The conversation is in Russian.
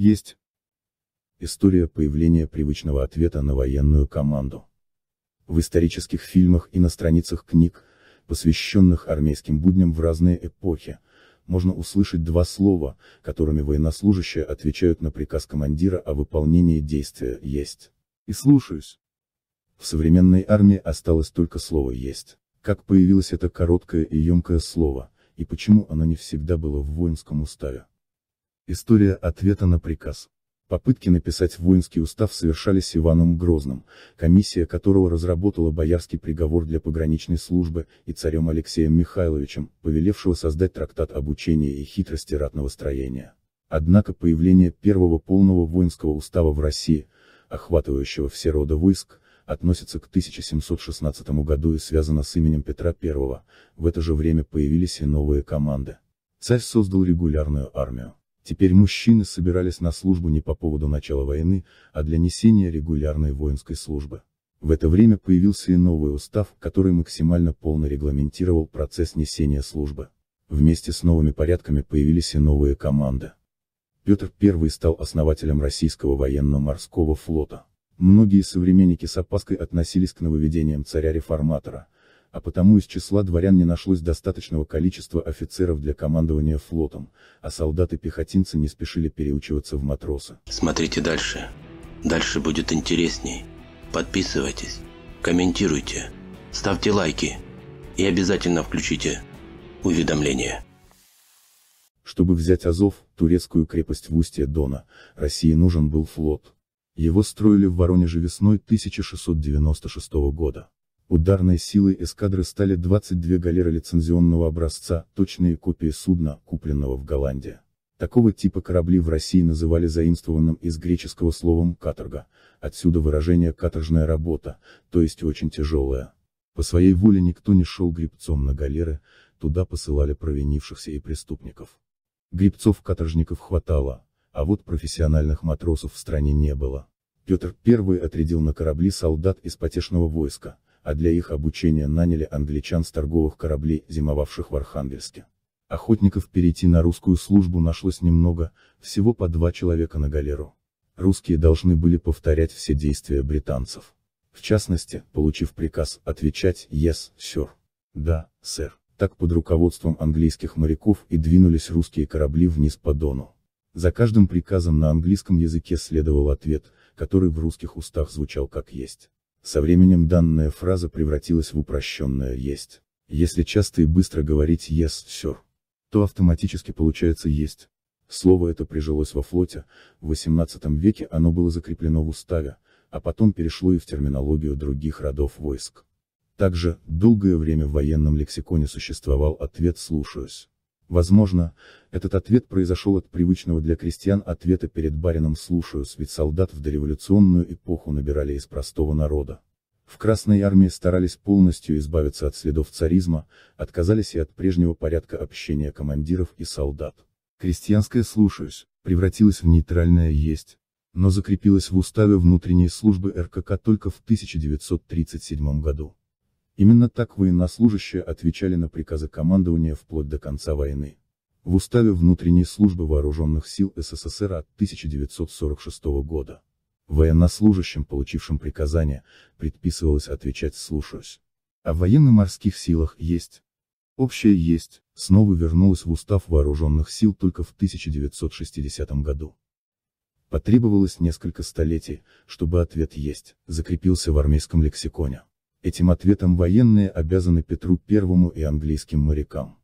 Есть. История появления привычного ответа на военную команду. В исторических фильмах и на страницах книг, посвященных армейским будням в разные эпохи, можно услышать два слова, которыми военнослужащие отвечают на приказ командира о выполнении действия «есть» и «слушаюсь». В современной армии осталось только слово «есть». Как появилось это короткое и емкое слово, и почему оно не всегда было в воинском уставе? История ответа на приказ. Попытки написать воинский устав совершались Иваном Грозным, комиссия которого разработала боярский приговор для пограничной службы, и царем Алексеем Михайловичем, повелевшего создать трактат об учении и хитрости ратного строения. Однако появление первого полного воинского устава в России, охватывающего все роды войск, относится к 1716 году и связано с именем Петра I, в это же время появились и новые команды. Царь создал регулярную армию. Теперь мужчины собирались на службу не по поводу начала войны, а для несения регулярной воинской службы. В это время появился и новый устав, который максимально полно регламентировал процесс несения службы. Вместе с новыми порядками появились и новые команды. Петр I стал основателем российского военно-морского флота. Многие современники с опаской относились к нововведениям царя-реформатора – а потому из числа дворян не нашлось достаточного количества офицеров для командования флотом, а солдаты-пехотинцы не спешили переучиваться в матросы. Смотрите дальше. Дальше будет интересней. Подписывайтесь, комментируйте, ставьте лайки и обязательно включите уведомления. Чтобы взять Азов, турецкую крепость в устье Дона, России нужен был флот. Его строили в Воронеже весной 1696 года. Ударной силой эскадры стали 22 галеры лицензионного образца, точные копии судна, купленного в Голландии. Такого типа корабли в России называли заимствованным из греческого словом «каторга», отсюда выражение «каторжная работа», то есть очень тяжелая. По своей воле никто не шел гребцом на галеры, туда посылали провинившихся и преступников. Гребцов-каторжников хватало, а вот профессиональных матросов в стране не было. Петр I отрядил на корабли солдат из потешного войска, а для их обучения наняли англичан с торговых кораблей, зимовавших в Архангельске. Охотников перейти на русскую службу нашлось немного, всего по два человека на галеру. Русские должны были повторять все действия британцев. В частности, получив приказ, отвечать «Yes, sir». «Да, сэр». Так под руководством английских моряков и двинулись русские корабли вниз по Дону. За каждым приказом на английском языке следовал ответ, который в русских устах звучал как «есть». Со временем данная фраза превратилась в упрощенное «есть». Если часто и быстро говорить «yes, sir», то автоматически получается «есть». Слово это прижилось во флоте, в XVIII веке оно было закреплено в уставе, а потом перешло и в терминологию других родов войск. Также, долгое время в военном лексиконе существовал ответ «слушаюсь». Возможно, этот ответ произошел от привычного для крестьян ответа перед барином «слушаюсь», ведь солдат в дореволюционную эпоху набирали из простого народа. В Красной армии старались полностью избавиться от следов царизма, отказались и от прежнего порядка общения командиров и солдат. Крестьянское «слушаюсь» превратилось в нейтральное «есть», но закрепилось в уставе внутренней службы РКК только в 1937 году. Именно так военнослужащие отвечали на приказы командования вплоть до конца войны. В Уставе внутренней службы вооруженных сил СССР от 1946 года. Военнослужащим, получившим приказание, предписывалось отвечать «слушаюсь». О а военно-морских силах есть. Общее есть, снова вернулось в Устав вооруженных сил только в 1960 году. Потребовалось несколько столетий, чтобы ответ «есть» закрепился в армейском лексиконе. Этим ответом военные обязаны Петру Первому и английским морякам.